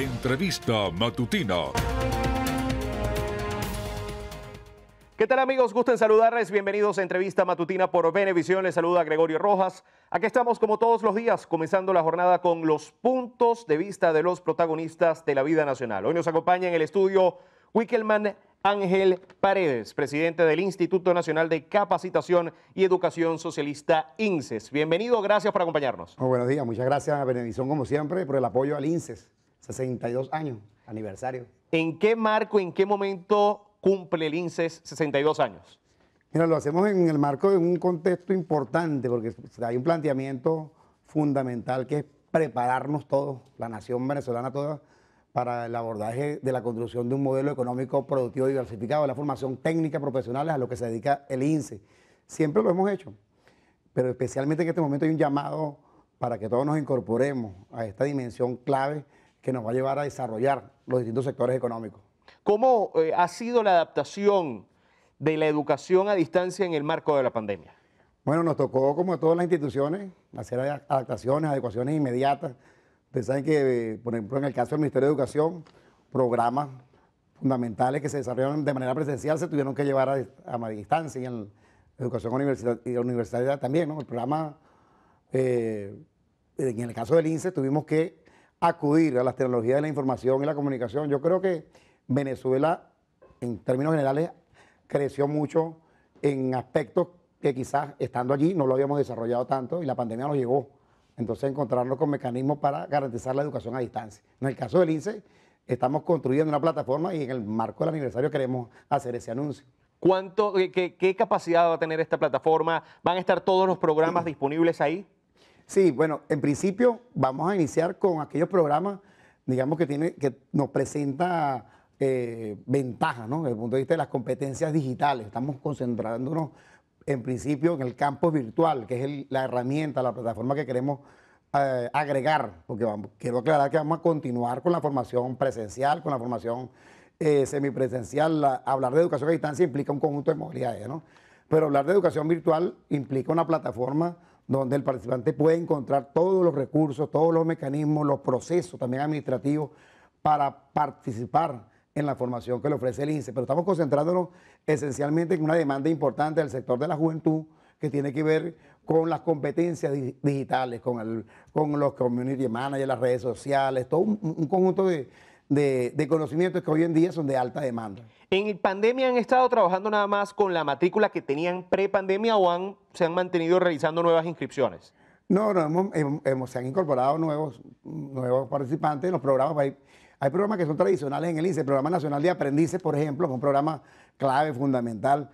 Entrevista matutina. ¿Qué tal amigos? Gusto en saludarles. Bienvenidos a Entrevista Matutina por Venevisión. Les saluda Gregorio Rojas. Aquí estamos como todos los días, comenzando la jornada con los puntos de vista de los protagonistas de la vida nacional. Hoy nos acompaña en el estudio Wickelman Ángel Paredes, presidente del Instituto Nacional de Capacitación y Educación Socialista, INSES. E Bienvenido, gracias por acompañarnos. Muy buenos días, muchas gracias a Benevisión como siempre, por el apoyo al INSES. E 62 años, aniversario. ¿En qué marco, en qué momento cumple el INSES 62 años? Mira, lo hacemos en el marco de un contexto importante, porque hay un planteamiento fundamental que es prepararnos todos, la nación venezolana toda, para el abordaje de la construcción de un modelo económico productivo diversificado, la formación técnica profesional a lo que se dedica el INSE. Siempre lo hemos hecho, pero especialmente en este momento hay un llamado para que todos nos incorporemos a esta dimensión clave que nos va a llevar a desarrollar los distintos sectores económicos. ¿Cómo eh, ha sido la adaptación de la educación a distancia en el marco de la pandemia? Bueno, nos tocó, como todas las instituciones, hacer adaptaciones, adecuaciones inmediatas. Ustedes saben que, por ejemplo, en el caso del Ministerio de Educación, programas fundamentales que se desarrollaron de manera presencial se tuvieron que llevar a, distancia y en la educación universitaria, también, ¿no? El programa, eh, en el caso del INSE, tuvimos que acudir a las tecnologías de la información y la comunicación. Yo creo que Venezuela, en términos generales, creció mucho en aspectos que quizás estando allí no lo habíamos desarrollado tanto y la pandemia nos llegó. Entonces encontrarnos con mecanismos para garantizar la educación a distancia. En el caso del INSEE, estamos construyendo una plataforma y en el marco del aniversario queremos hacer ese anuncio. ¿Cuánto, qué capacidad va a tener esta plataforma? ¿Van a estar todos los programas disponibles ahí? Sí, bueno, en principio vamos a iniciar con aquellos programas, digamos, que, tiene, que nos presenta eh, ventajas, Desde el punto de vista de las competencias digitales. Estamos concentrándonos en principio en el campo virtual, que es la herramienta, la plataforma que queremos eh, agregar, porque quiero aclarar que vamos a continuar con la formación presencial, con la formación eh, semipresencial. hablar de educación a distancia implica un conjunto de modalidades, ¿no? Pero hablar de educación virtual implica una plataforma donde el participante puede encontrar todos los recursos, todos los mecanismos, los procesos también administrativos para participar en la formación que le ofrece el INSE. Pero estamos concentrándonos esencialmente en una demanda importante del sector de la juventud que tiene que ver con las competencias digitales, con, el, con los community managers, las redes sociales, todo un conjunto de, de, conocimientos que hoy en día son de alta demanda. ¿En pandemia han estado trabajando nada más con la matrícula que tenían pre-pandemia o se han mantenido realizando nuevas inscripciones? No, no hemos, se han incorporado nuevos, nuevos participantes en los programas. Hay, programas que son tradicionales en el INSE. El Programa Nacional de Aprendices, por ejemplo, es un programa clave, fundamental.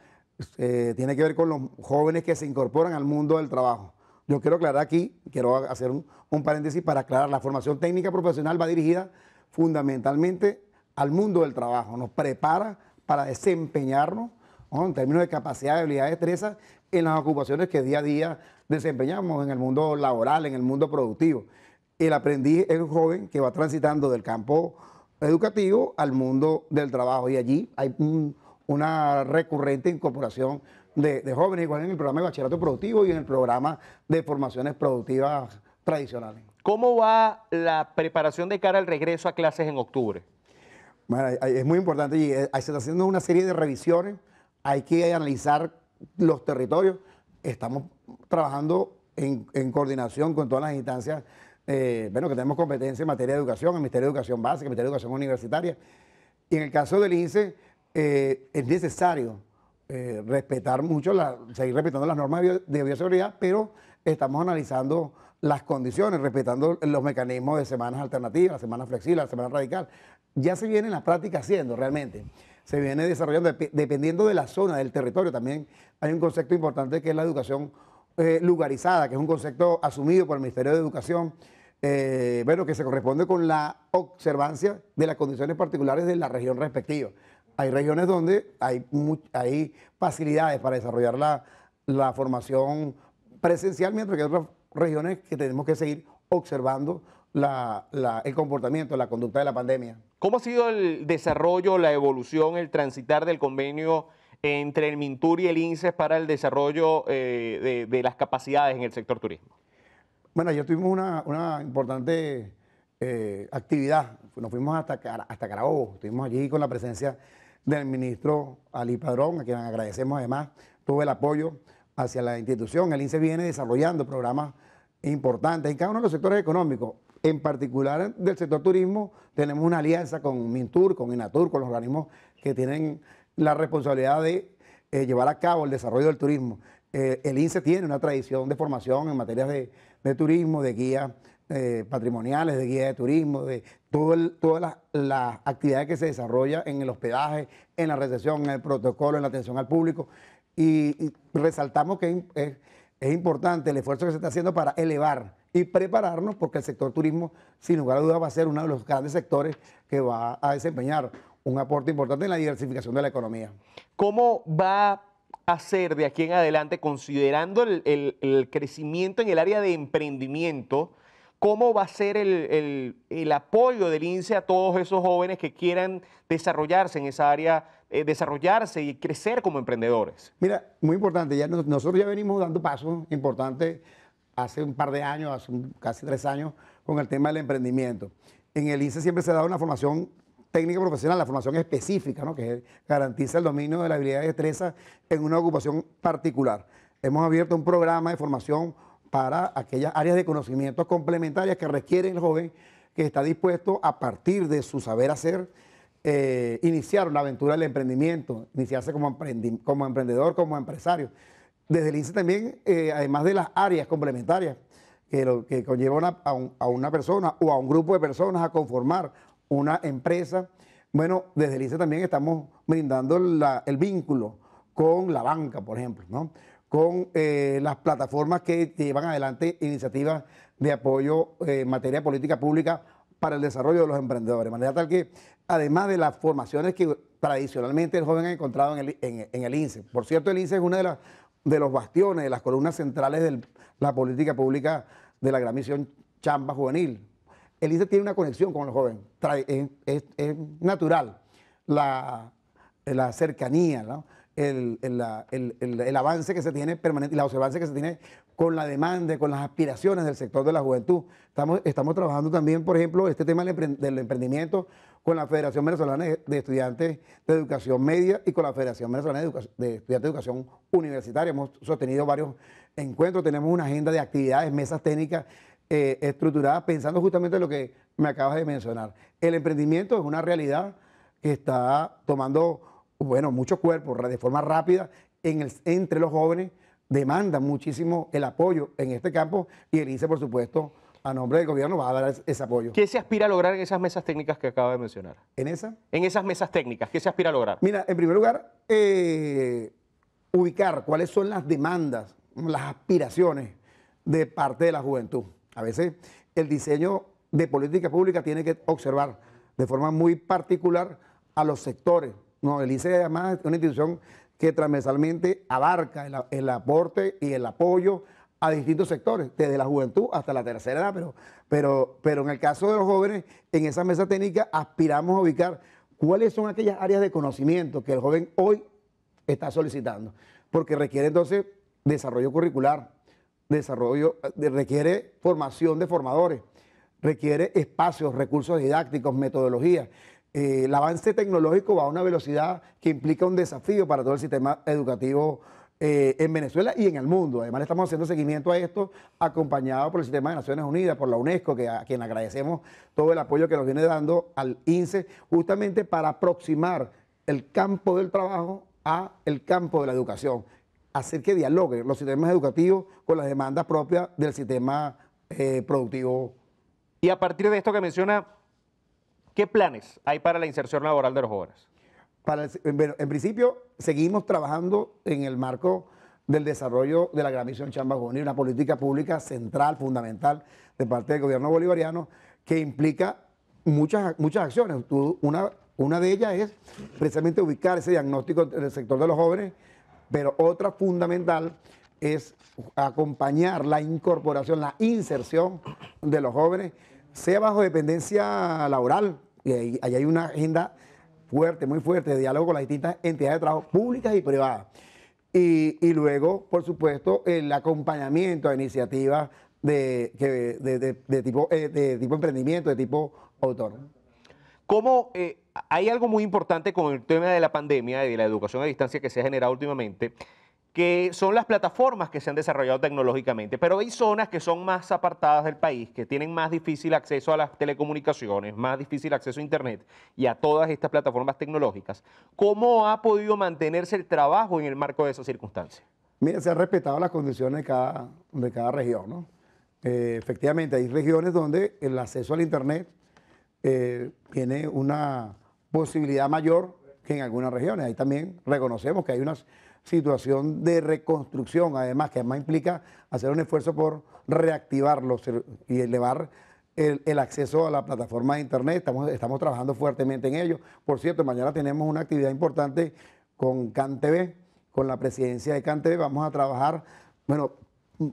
Eh, tiene que ver con los jóvenes que se incorporan al mundo del trabajo. Yo quiero aclarar aquí, quiero hacer un, un paréntesis para aclarar, la formación técnica profesional va dirigida fundamentalmente al mundo del trabajo, nos prepara para desempeñarnos en términos de capacidad, de habilidad, destreza en las ocupaciones que día a día desempeñamos en el mundo laboral, en el mundo productivo. El aprendiz es un joven que va transitando del campo educativo al mundo del trabajo y allí hay una recurrente incorporación de, jóvenes, igual en el programa de bachillerato productivo y en el programa de formaciones productivas tradicionales. ¿Cómo va la preparación de cara al regreso a clases en octubre? Bueno, es muy importante y eh, se está haciendo una serie de revisiones, hay que analizar los territorios, estamos trabajando en, coordinación con todas las instancias, eh, bueno, que tenemos competencia en materia de educación, en Ministerio de Educación Básica, en Ministerio de Educación Universitaria. Y en el caso del INSE, eh, es necesario respetar mucho, seguir respetando las normas de bioseguridad, pero estamos analizando las condiciones, respetando los mecanismos de semanas alternativas, semanas flexibles, semana radical. Ya se viene en la práctica haciendo realmente. Se viene desarrollando dependiendo de la zona, del territorio. También hay un concepto importante que es la educación eh, lugarizada, que es un concepto asumido por el Ministerio de Educación, eh, bueno, que se corresponde con la observancia de las condiciones particulares de la región respectiva. Hay regiones donde hay, hay facilidades para desarrollar la, la formación presencial, mientras que otras regiones que tenemos que seguir observando el comportamiento, la conducta de la pandemia. ¿Cómo ha sido el desarrollo, la evolución, el transitar del convenio entre el Mintur y el INSES e para el desarrollo eh, de, las capacidades en el sector turismo? Bueno, ayer tuvimos una, una importante eh, actividad. Nos fuimos hasta, hasta Carabobo, estuvimos allí con la presencia del ministro Ali Padrón, a quien agradecemos además todo el apoyo hacia la institución. El INSE viene desarrollando programas importantes en cada uno de los sectores económicos. En particular del sector turismo, tenemos una alianza con Mintur, con Inatur, con los organismos que tienen la responsabilidad de eh, llevar a cabo el desarrollo del turismo. Eh, el INSE tiene una tradición de formación en materias de, turismo, de guías eh, patrimoniales, de guía de turismo, de todas las, las actividades que se desarrollan en el hospedaje, en la recepción, en el protocolo, en la atención al público y, resaltamos que es, importante el esfuerzo que se está haciendo para elevar y prepararnos porque el sector turismo, sin lugar a dudas, va a ser uno de los grandes sectores que va a desempeñar un aporte importante en la diversificación de la economía. ¿Cómo va a ser de aquí en adelante, considerando el crecimiento en el área de emprendimiento? ¿Cómo va a ser el, apoyo del INSE a todos esos jóvenes que quieran desarrollarse en esa área, eh, desarrollarse y crecer como emprendedores? Mira, muy importante, ya nosotros ya venimos dando pasos importantes hace un par de años, hace casi tres años, con el tema del emprendimiento. En el INSE siempre se da una formación técnica profesional, la formación específica, ¿no? que garantiza el dominio de la habilidad y destreza en una ocupación particular. Hemos abierto un programa de formación para aquellas áreas de conocimiento complementarias que requiere el joven que está dispuesto a partir de su saber hacer, eh, iniciar una aventura del emprendimiento, iniciarse como, como emprendedor, como empresario. Desde el INSE también, eh, además de las áreas complementarias que, lo, conlleva a, una persona o a un grupo de personas a conformar una empresa, bueno, desde el INSE también estamos brindando el vínculo con la banca, por ejemplo, ¿no? con eh, las plataformas que llevan adelante iniciativas de apoyo eh, en materia de política pública para el desarrollo de los emprendedores. De manera tal que, además de las formaciones que tradicionalmente el joven ha encontrado en el, en, INSE, por cierto, el INSE es una de las de los bastiones, de las columnas centrales de la política pública de la gran misión chamba juvenil. El INSE tiene una conexión con el joven, es, es, natural la, la cercanía, ¿no? el, el, avance que se tiene permanente la observancia que se tiene con la demanda, con las aspiraciones del sector de la juventud. Estamos, estamos trabajando también, por ejemplo, este tema del emprendimiento con la Federación Venezolana de Estudiantes de Educación Media y con la Federación Venezolana de, Estudiantes de Educación Universitaria. Hemos sostenido varios encuentros, tenemos una agenda de actividades, mesas técnicas eh, estructuradas, pensando justamente en lo que me acabas de mencionar. El emprendimiento es una realidad que está tomando bueno, muchos cuerpos de forma rápida entre los jóvenes demandan muchísimo el apoyo en este campo y el ICE, por supuesto, a nombre del gobierno va a dar ese apoyo. ¿Qué se aspira a lograr en esas mesas técnicas que acaba de mencionar? ¿En esas? En esas mesas técnicas, ¿qué se aspira a lograr? Mira, en primer lugar, eh, ubicar cuáles son las demandas, las aspiraciones de parte de la juventud. A veces el diseño de política pública tiene que observar de forma muy particular a los sectores, no, el ICE además es una institución que transversalmente abarca el, aporte y el apoyo a distintos sectores, desde la juventud hasta la tercera edad, pero, pero, pero en el caso de los jóvenes, en esa mesa técnica aspiramos a ubicar cuáles son aquellas áreas de conocimiento que el joven hoy está solicitando, porque requiere entonces desarrollo curricular, desarrollo, eh, requiere formación de formadores, requiere espacios, recursos didácticos, metodologías. Eh, el avance tecnológico va a una velocidad que implica un desafío para todo el sistema educativo eh, en Venezuela y en el mundo. Además, estamos haciendo seguimiento a esto, acompañado por el Sistema de Naciones Unidas, por la UNESCO, que a quien agradecemos todo el apoyo que nos viene dando al INSE, justamente para aproximar el campo del trabajo a el campo de la educación, hacer que dialoguen los sistemas educativos con las demandas propias del sistema eh, productivo. Y a partir de esto que menciona ¿Qué planes hay para la inserción laboral de los jóvenes? en principio, seguimos trabajando en el marco del desarrollo de la Gran Misión Chamba Juvenil, una política pública central, fundamental, de parte del gobierno bolivariano, que implica muchas, muchas acciones. una, una de ellas es precisamente ubicar ese diagnóstico del sector de los jóvenes, pero otra fundamental es acompañar la incorporación, la inserción de los jóvenes, sea bajo dependencia laboral, y ahí, hay una agenda fuerte, muy fuerte, de diálogo con las distintas entidades de trabajo públicas y privadas. Y, luego, por supuesto, el acompañamiento a iniciativas de, tipo, eh, de tipo emprendimiento, de tipo autónomo. Como eh, hay algo muy importante con el tema de la pandemia y de la educación a distancia que se ha generado últimamente? que son las plataformas que se han desarrollado tecnológicamente, pero hay zonas que son más apartadas del país, que tienen más difícil acceso a las telecomunicaciones, más difícil acceso a Internet y a todas estas plataformas tecnológicas. ¿Cómo ha podido mantenerse el trabajo en el marco de esas circunstancias? Mira, se han respetado las condiciones de cada, de cada región, ¿no? Eh, efectivamente, hay regiones donde el acceso al Internet eh, tiene una posibilidad mayor que en algunas regiones. Ahí también reconocemos que hay unas situación de reconstrucción, además, que además implica hacer un esfuerzo por reactivarlo y elevar el, acceso a la plataforma de Internet. Estamos, estamos trabajando fuertemente en ello. Por cierto, mañana tenemos una actividad importante con CanTV, con la presidencia de CanTV. Vamos a trabajar, bueno,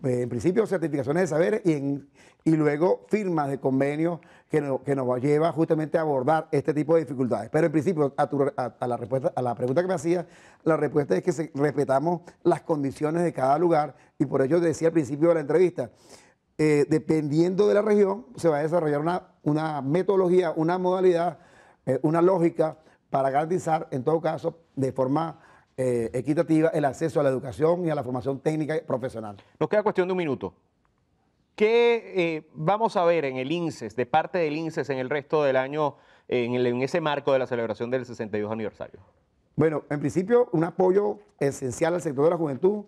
en principio certificaciones de saberes y en y luego firmas de convenios que, que, nos lleva justamente a abordar este tipo de dificultades. Pero en principio, a, la respuesta, a la pregunta que me hacías, la respuesta es que respetamos las condiciones de cada lugar y por ello decía al principio de la entrevista, eh, dependiendo de la región, se va a desarrollar una, una metodología, una modalidad, eh, una lógica para garantizar, en todo caso, de forma eh, equitativa el acceso a la educación y a la formación técnica y profesional. Nos queda cuestión de un minuto. ¿Qué eh, vamos a ver en el INSES, de parte del INSES en el resto del año, en, ese marco de la celebración del 62 aniversario? Bueno, en principio, un apoyo esencial al sector de la juventud,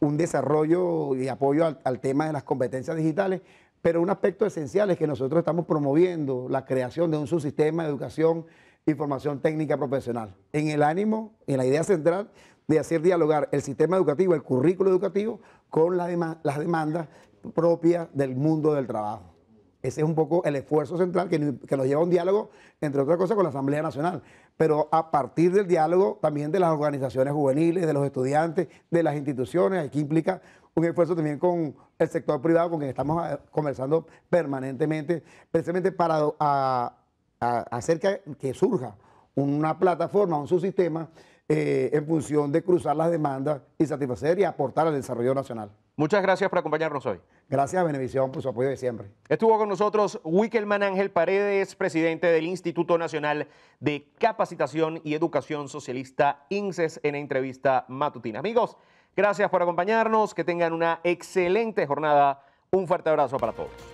un desarrollo y apoyo al, al, tema de las competencias digitales, pero un aspecto esencial es que nosotros estamos promoviendo la creación de un subsistema de educación y formación técnica profesional, en el ánimo, en la idea central de hacer dialogar el sistema educativo, el currículo educativo, con las demandas propias del mundo del trabajo. Ese es un poco el esfuerzo central que, nos lleva a un diálogo, entre otras cosas, con la Asamblea Nacional. Pero a partir del diálogo también de las organizaciones juveniles, de los estudiantes, de las instituciones, aquí implica un esfuerzo también con el sector privado, con quien estamos eh, conversando permanentemente, precisamente para hacer que, que surja una plataforma, un subsistema eh, en función de cruzar las demandas y satisfacer y aportar al desarrollo nacional. Muchas gracias por acompañarnos hoy. Gracias, Benevisión, por su apoyo de siempre. Estuvo con nosotros Wickelman Ángel Paredes, presidente del Instituto Nacional de Capacitación y Educación Socialista, INCES, e en la entrevista matutina. Amigos, gracias por acompañarnos, que tengan una excelente jornada. Un fuerte abrazo para todos.